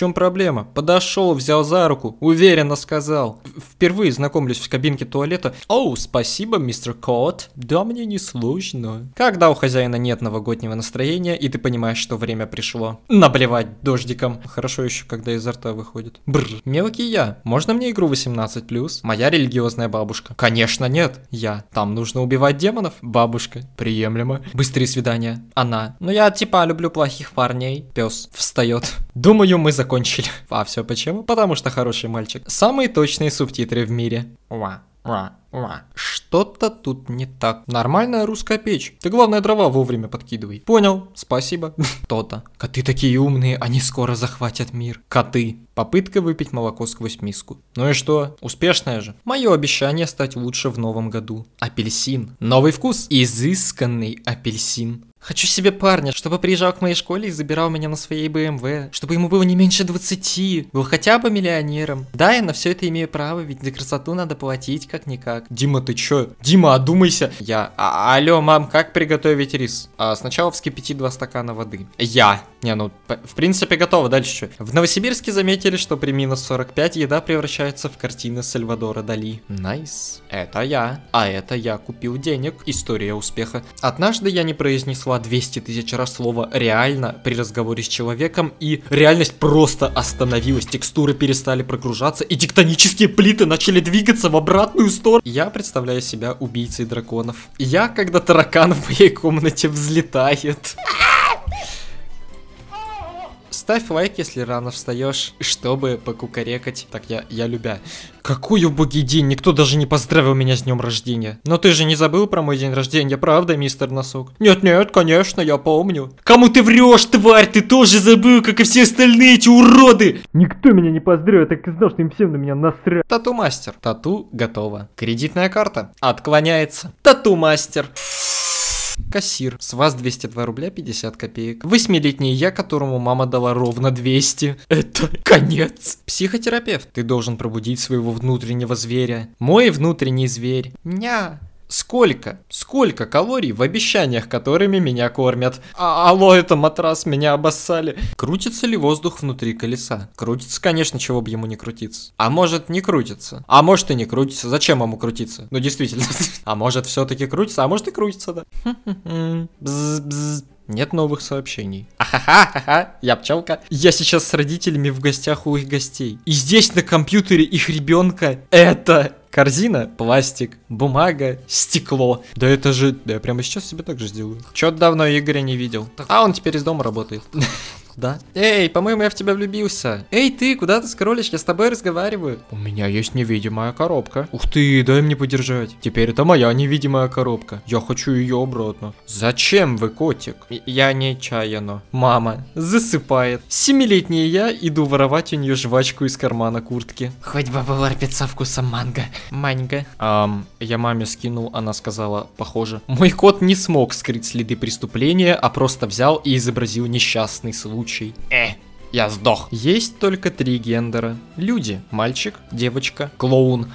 чем проблема? Подошел, взял за руку, уверенно сказал. Впервые знакомлюсь в кабинке туалета. Оу, спасибо, мистер Кот. Да мне не сложно. Когда у хозяина нет новогоднего настроения, и ты понимаешь, что время пришло. Наблевать дождиком. Хорошо еще, когда изо рта выходит. Бррр. Мелкий я. Можно мне игру 18+. Моя религиозная бабушка. Конечно нет. Я. Там нужно убивать демонов. Бабушка. Приемлемо. Быстрые свидания. Она. Ну я типа люблю плохих парней. Пес встает. Думаю, мы закончили. А все почему? Потому что хороший мальчик. Самые точные субтитры в мире. Уа, уа, уа. Что-то тут не так. Нормальная русская печь. Ты главное дрова вовремя подкидывай. Понял, спасибо. То-то. Коты такие умные, они скоро захватят мир. Коты. Попытка выпить молоко сквозь миску. Ну и что? Успешное же. Мое обещание стать лучше в новом году. Апельсин. Новый вкус. Изысканный апельсин. Хочу себе парня, чтобы приезжал к моей школе и забирал меня на своей БМВ, чтобы ему было не меньше 20, был хотя бы миллионером. Да, я на все это имею право, ведь за красоту надо платить как-никак. Дима, ты чё? Дима, одумайся. Я. А Алло, мам, как приготовить рис? А, сначала вскипяти 2 стакана воды. Я. Не, ну, в принципе, готово. Дальше что? В Новосибирске заметили, что при минус 45 еда превращается в картины Сальвадора Дали. Найс. Nice. Это я. А это я купил денег. История успеха. Однажды я не произнесла 200 тысяч раз слово «реально» при разговоре с человеком, и реальность просто остановилась, текстуры перестали прогружаться, и тектонические плиты начали двигаться в обратную сторону. Я представляю себя убийцей драконов. Я, когда таракан в моей комнате взлетает... Ставь лайк, если рано встаешь, чтобы покукарекать. Так, я, я любя. Какой убогий день, никто даже не поздравил меня с днем рождения. Но ты же не забыл про мой день рождения, правда, мистер Носок? Нет-нет, конечно, я помню. Кому ты врешь, тварь, ты тоже забыл, как и все остальные эти уроды! Никто меня не поздравил, так и знал, что им всем на меня насрать. Тату-мастер. Тату готово. Кредитная карта отклоняется. Тату-мастер. Тату-мастер. Кассир, с вас 202 рубля 50 копеек. Восьмилетний я, которому мама дала ровно 200. Это конец. Психотерапевт, ты должен пробудить своего внутреннего зверя. Мой внутренний зверь. Ня сколько, сколько калорий в обещаниях, которыми меня кормят. А алло, это матрас, меня обоссали. Крутится ли воздух внутри колеса? Крутится, конечно, чего бы ему не крутиться. А может не крутится. А может и не крутится. Зачем ему крутиться? Ну действительно. А может все-таки крутится, а может и крутится, да. Нет новых сообщений. Ахаха, я пчелка. Я сейчас с родителями в гостях у их гостей. И здесь на компьютере их ребенка это Корзина, пластик, бумага, стекло. Да это же... Да я прямо сейчас себе так же сделаю. Чё-то давно Игоря не видел. А он теперь из дома работает. Да? Эй, по-моему, я в тебя влюбился. Эй, ты, куда ты скроллишь? Я с тобой разговариваю. У меня есть невидимая коробка. Ух ты, дай мне подержать. Теперь это моя невидимая коробка. Я хочу ее обратно. Зачем вы, котик? Я нечаянно. Мама засыпает. Семилетний я иду воровать у нее жвачку из кармана куртки. Хоть бы была пицца вкусом манго. Манго. Ам, я маме скинул, она сказала, похоже. Мой кот не смог скрыть следы преступления, а просто взял и изобразил несчастный случай случай. Э, я сдох. Есть только три гендера. Люди, мальчик, девочка, клоун.